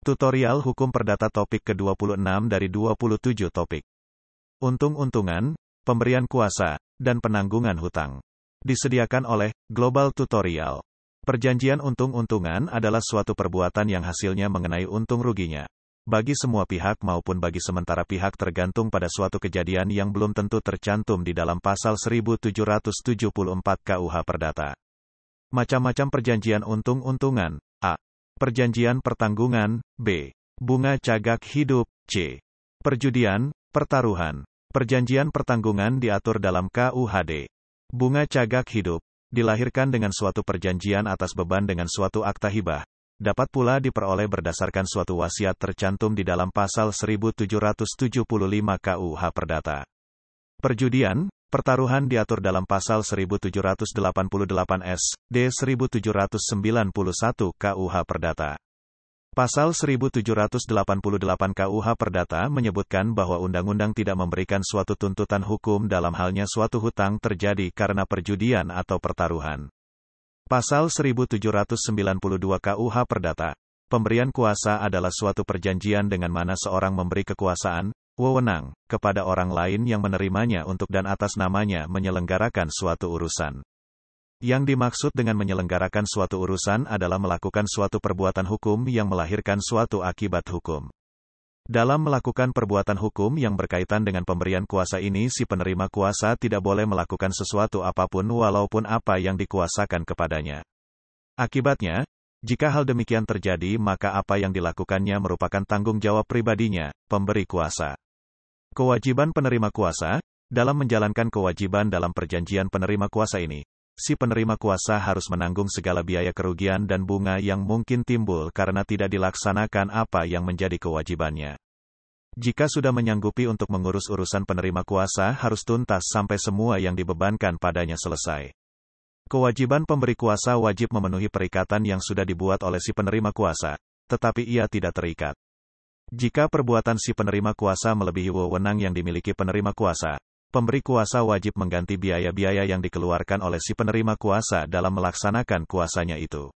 Tutorial Hukum Perdata Topik ke-26 dari 27 topik. Untung-untungan, pemberian kuasa, dan penanggungan hutang. Disediakan oleh Global Tutorial. Perjanjian untung-untungan adalah suatu perbuatan yang hasilnya mengenai untung ruginya bagi semua pihak maupun bagi sementara pihak tergantung pada suatu kejadian yang belum tentu tercantum di dalam pasal 1774 KUH Perdata. Macam-macam perjanjian untung-untungan. A. Perjanjian pertanggungan. B. Bunga cagak hidup. C. Perjudian, pertaruhan. Perjanjian pertanggungan diatur dalam KUHD. Bunga cagak hidup dilahirkan dengan suatu perjanjian atas beban dengan suatu akta hibah, dapat pula diperoleh berdasarkan suatu wasiat tercantum di dalam pasal 1775 KUH Perdata. Perjudian, pertaruhan diatur dalam pasal 1788 S, D 1791 KUH Perdata. Pasal 1788 KUH Perdata menyebutkan bahwa undang-undang tidak memberikan suatu tuntutan hukum dalam halnya suatu hutang terjadi karena perjudian atau pertaruhan. Pasal 1792 KUH Perdata. Pemberian kuasa adalah suatu perjanjian dengan mana seorang memberi kekuasaan, wewenang, kepada orang lain yang menerimanya untuk dan atas namanya menyelenggarakan suatu urusan. Yang dimaksud dengan menyelenggarakan suatu urusan adalah melakukan suatu perbuatan hukum yang melahirkan suatu akibat hukum. Dalam melakukan perbuatan hukum yang berkaitan dengan pemberian kuasa ini si penerima kuasa tidak boleh melakukan sesuatu apapun walaupun apa yang dikuasakan kepadanya. Akibatnya, jika hal demikian terjadi maka apa yang dilakukannya merupakan tanggung jawab pribadinya, pemberi kuasa. Kewajiban penerima kuasa, dalam menjalankan kewajiban dalam perjanjian penerima kuasa ini, si penerima kuasa harus menanggung segala biaya kerugian dan bunga yang mungkin timbul karena tidak dilaksanakan apa yang menjadi kewajibannya. Jika sudah menyanggupi untuk mengurus urusan penerima kuasa harus tuntas sampai semua yang dibebankan padanya selesai. Kewajiban pemberi kuasa wajib memenuhi perikatan yang sudah dibuat oleh si penerima kuasa, tetapi ia tidak terikat. Jika perbuatan si penerima kuasa melebihi wewenang yang dimiliki penerima kuasa, pemberi kuasa wajib mengganti biaya-biaya yang dikeluarkan oleh si penerima kuasa dalam melaksanakan kuasanya itu.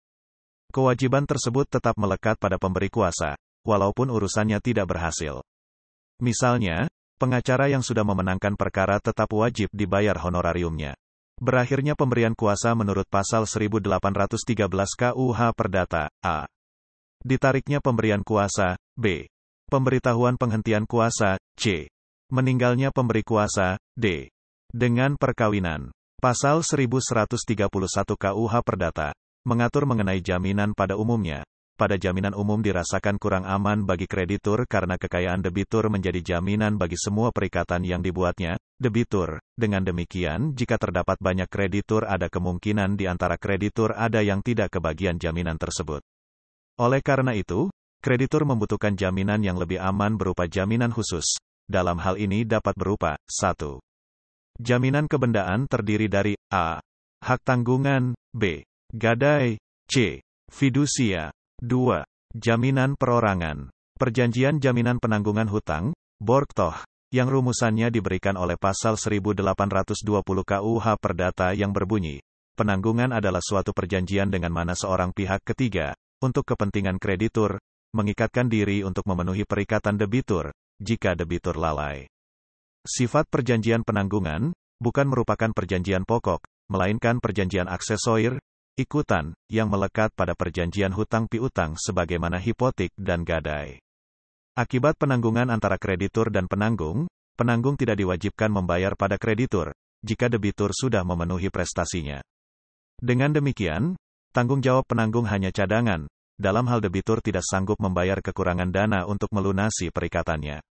Kewajiban tersebut tetap melekat pada pemberi kuasa, walaupun urusannya tidak berhasil. Misalnya, pengacara yang sudah memenangkan perkara tetap wajib dibayar honorariumnya. Berakhirnya pemberian kuasa menurut pasal 1813 KUH Perdata, A. Ditariknya pemberian kuasa, B. Pemberitahuan penghentian kuasa, C meninggalnya pemberi kuasa, d. Dengan perkawinan. Pasal 1131 KUH Perdata mengatur mengenai jaminan pada umumnya. Pada jaminan umum dirasakan kurang aman bagi kreditur karena kekayaan debitur menjadi jaminan bagi semua perikatan yang dibuatnya, debitur. Dengan demikian, jika terdapat banyak kreditur ada kemungkinan di antara kreditur ada yang tidak kebagian jaminan tersebut. Oleh karena itu, kreditur membutuhkan jaminan yang lebih aman berupa jaminan khusus, dalam hal ini dapat berupa 1. Jaminan kebendaan terdiri dari A. Hak tanggungan B. Gadai C. Fidusia 2. Jaminan perorangan Perjanjian Jaminan Penanggungan Hutang Borgtoh yang rumusannya diberikan oleh pasal 1820 KUH Perdata yang berbunyi Penanggungan adalah suatu perjanjian dengan mana seorang pihak ketiga, untuk kepentingan kreditur, mengikatkan diri untuk memenuhi perikatan debitur, jika debitur lalai. Sifat perjanjian penanggungan bukan merupakan perjanjian pokok, melainkan perjanjian aksesoir, ikutan, yang melekat pada perjanjian hutang piutang sebagaimana hipotik dan gadai. Akibat penanggungan antara kreditur dan penanggung, penanggung tidak diwajibkan membayar pada kreditur, jika debitur sudah memenuhi prestasinya. Dengan demikian, tanggung jawab penanggung hanya cadangan, dalam hal debitur tidak sanggup membayar kekurangan dana untuk melunasi perikatannya.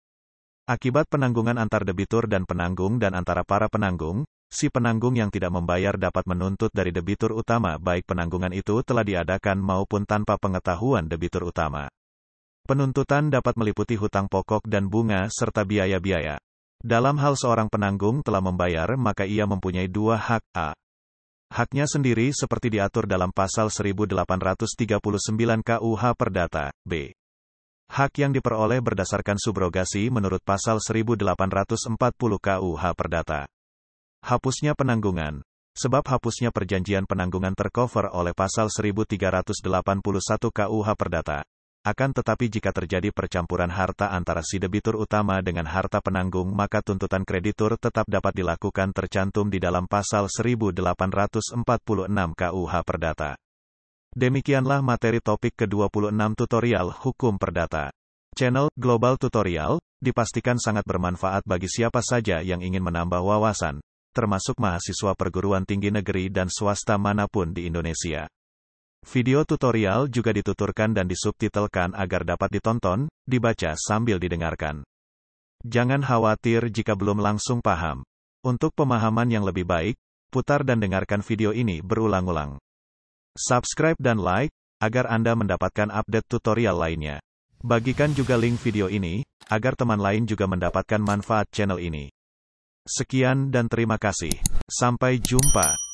Akibat penanggungan antar debitur dan penanggung dan antara para penanggung, si penanggung yang tidak membayar dapat menuntut dari debitur utama baik penanggungan itu telah diadakan maupun tanpa pengetahuan debitur utama. Penuntutan dapat meliputi hutang pokok dan bunga serta biaya-biaya. Dalam hal seorang penanggung telah membayar maka ia mempunyai dua hak A. Haknya sendiri seperti diatur dalam pasal 1839 KUH Perdata, B. Hak yang diperoleh berdasarkan subrogasi menurut pasal 1840 KUH Perdata. Hapusnya penanggungan. Sebab hapusnya perjanjian penanggungan tercover oleh pasal 1381 KUH Perdata. Akan tetapi jika terjadi percampuran harta antara si debitur utama dengan harta penanggung maka tuntutan kreditur tetap dapat dilakukan tercantum di dalam pasal 1846 KUH Perdata. Demikianlah materi topik ke-26 tutorial hukum perdata. Channel Global Tutorial dipastikan sangat bermanfaat bagi siapa saja yang ingin menambah wawasan, termasuk mahasiswa perguruan tinggi negeri dan swasta manapun di Indonesia. Video tutorial juga dituturkan dan disubtitelkan agar dapat ditonton, dibaca sambil didengarkan. Jangan khawatir jika belum langsung paham. Untuk pemahaman yang lebih baik, putar dan dengarkan video ini berulang-ulang subscribe dan like, agar Anda mendapatkan update tutorial lainnya. Bagikan juga link video ini, agar teman lain juga mendapatkan manfaat channel ini. Sekian dan terima kasih. Sampai jumpa.